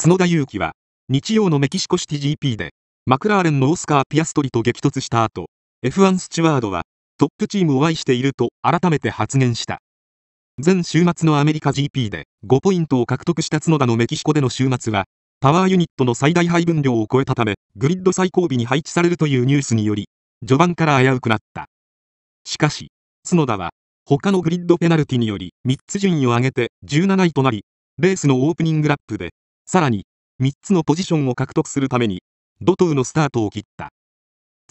角田裕樹は日曜のメキシコシティ GP でマクラーレンのオスカー・ピアストリと激突した後 F1 スチュワードはトップチームを愛していると改めて発言した前週末のアメリカ GP で5ポイントを獲得した角田のメキシコでの週末はパワーユニットの最大配分量を超えたためグリッド最後尾に配置されるというニュースにより序盤から危うくなったしかし角田は他のグリッドペナルティにより3つ順位を上げて17位となりレースのオープニングラップでさらに、3つのポジションを獲得するために、怒涛のスタートを切った。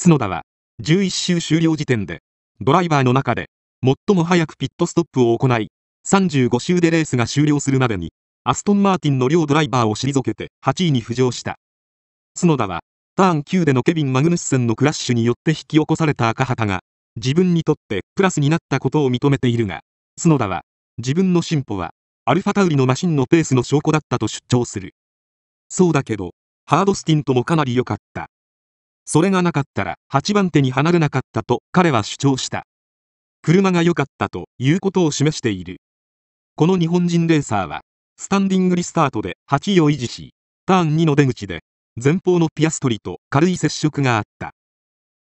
角田は、11周終了時点で、ドライバーの中で、最も早くピットストップを行い、35周でレースが終了するまでに、アストン・マーティンの両ドライバーを退けて8位に浮上した。角田は、ターン9でのケビン・マグヌッセンのクラッシュによって引き起こされた赤旗が、自分にとってプラスになったことを認めているが、角田は、自分の進歩は、アルファタウリのマシンのペースの証拠だったと主張する。そうだけど、ハードスティントもかなり良かった。それがなかったら8番手に離れなかったと彼は主張した。車が良かったということを示している。この日本人レーサーは、スタンディングリスタートで8位を維持し、ターン2の出口で、前方のピアストリと軽い接触があった。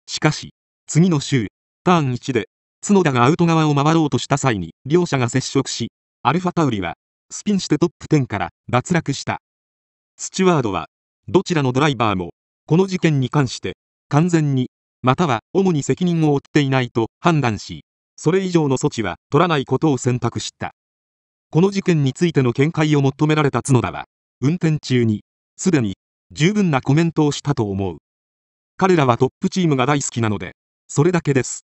しかし、次の週、ターン1で、角田がアウト側を回ろうとした際に両者が接触し、アルファタウリはスピンしてトップ10から脱落したスチュワードはどちらのドライバーもこの事件に関して完全にまたは主に責任を負っていないと判断しそれ以上の措置は取らないことを選択したこの事件についての見解を求められた角田は運転中にすでに十分なコメントをしたと思う彼らはトップチームが大好きなのでそれだけです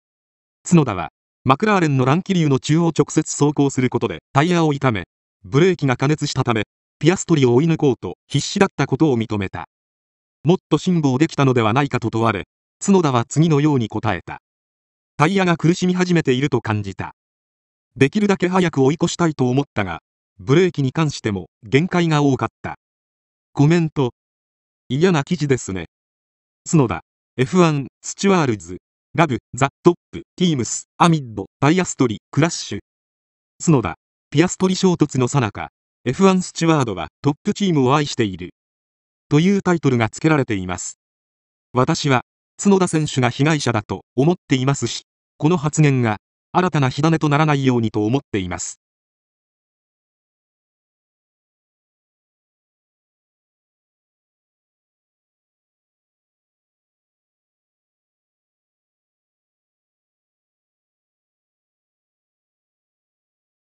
角田はマクラーレンの乱気流の中央直接走行することでタイヤを痛め、ブレーキが加熱したため、ピアストリを追い抜こうと必死だったことを認めた。もっと辛抱できたのではないかと問われ、角田は次のように答えた。タイヤが苦しみ始めていると感じた。できるだけ早く追い越したいと思ったが、ブレーキに関しても限界が多かった。コメント。嫌な記事ですね。角田、F1、スチュワールズ、ラブ、ザ、トップ、ティームス、アミッド、バイアストリ、クラッシュ。角田、ピアストリ衝突のさなか、F1 スチュワードはトップチームを愛している。というタイトルが付けられています。私は、角田選手が被害者だと思っていますし、この発言が、新たな火種とならないようにと思っています。